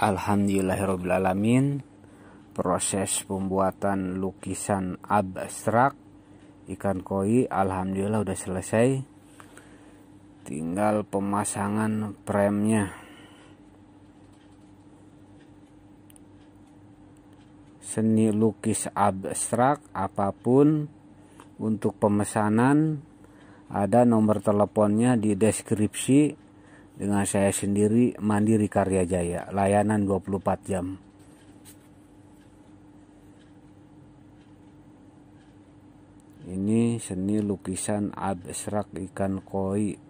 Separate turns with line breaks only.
Alhamdulillahirrabbilalamin Proses pembuatan lukisan abstrak Ikan koi Alhamdulillah udah selesai Tinggal pemasangan premnya Seni lukis abstrak apapun Untuk pemesanan Ada nomor teleponnya di deskripsi dengan saya sendiri Mandiri Karya Jaya, layanan 24 jam. Ini seni lukisan abstrak ikan koi